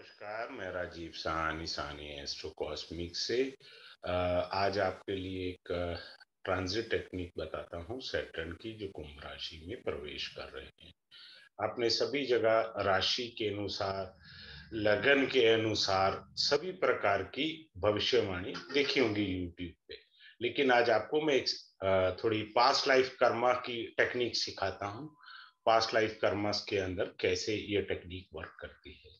नमस्कार मैं राजीव सहानी सहानी एस्ट्रोकॉस्मिक से आज आपके लिए एक ट्रांजिट टेक्निक बताता हूँ सैटर्न की जो कुंभ राशि में प्रवेश कर रहे हैं आपने सभी जगह राशि के अनुसार लगन के अनुसार सभी प्रकार की भविष्यवाणी देखी होंगी यूट्यूब पे लेकिन आज आपको मैं एक थोड़ी पास्ट लाइफ कर्मा की टेक्निक सिखाता हूँ पास्ट लाइफ कर्मा के अंदर कैसे ये टेक्निक वर्क करती है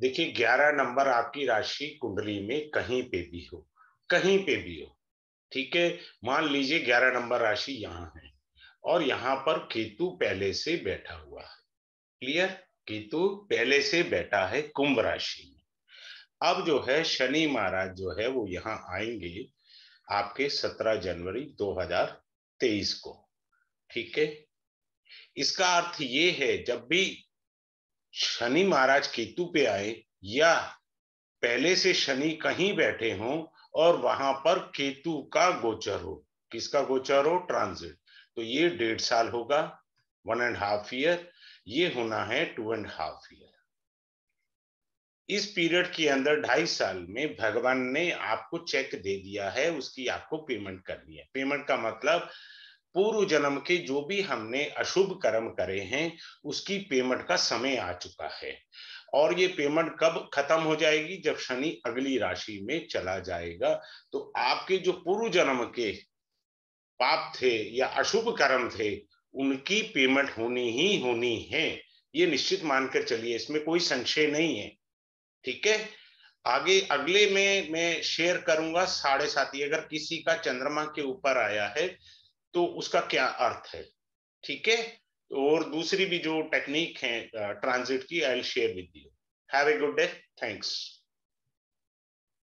देखिए ग्यारह नंबर आपकी राशि कुंडली में कहीं पे भी हो कहीं पे भी हो ठीक है मान लीजिए ग्यारह नंबर राशि यहाँ है और यहाँ पर केतु पहले से बैठा हुआ है क्लियर केतु पहले से बैठा है कुंभ राशि में अब जो है शनि महाराज जो है वो यहाँ आएंगे आपके सत्रह जनवरी दो हजार तेईस को ठीक है इसका अर्थ ये है जब भी शनि महाराज केतु पे आए या पहले से शनि कहीं बैठे हों और वहां पर केतु का गोचर हो किसका गोचर हो ट्रांजिट तो ये डेढ़ साल होगा वन एंड हाफ ईयर ये होना है टू एंड हाफ ईयर इस पीरियड के अंदर ढाई साल में भगवान ने आपको चेक दे दिया है उसकी आपको पेमेंट करनी है पेमेंट का मतलब पूर्व जन्म के जो भी हमने अशुभ कर्म करे हैं उसकी पेमेंट का समय आ चुका है और ये पेमेंट कब खत्म हो जाएगी जब शनि अगली राशि में चला जाएगा तो आपके जो पूर्व जन्म के पाप थे या अशुभ कर्म थे उनकी पेमेंट होनी ही होनी है ये निश्चित मानकर चलिए इसमें कोई संशय नहीं है ठीक है आगे अगले में मैं शेयर करूंगा साढ़े साथ ही अगर किसी का चंद्रमा के ऊपर आया है तो उसका क्या अर्थ है ठीक है और दूसरी भी जो टेक्निक है ट्रांजिट की I share with you have a good day thanks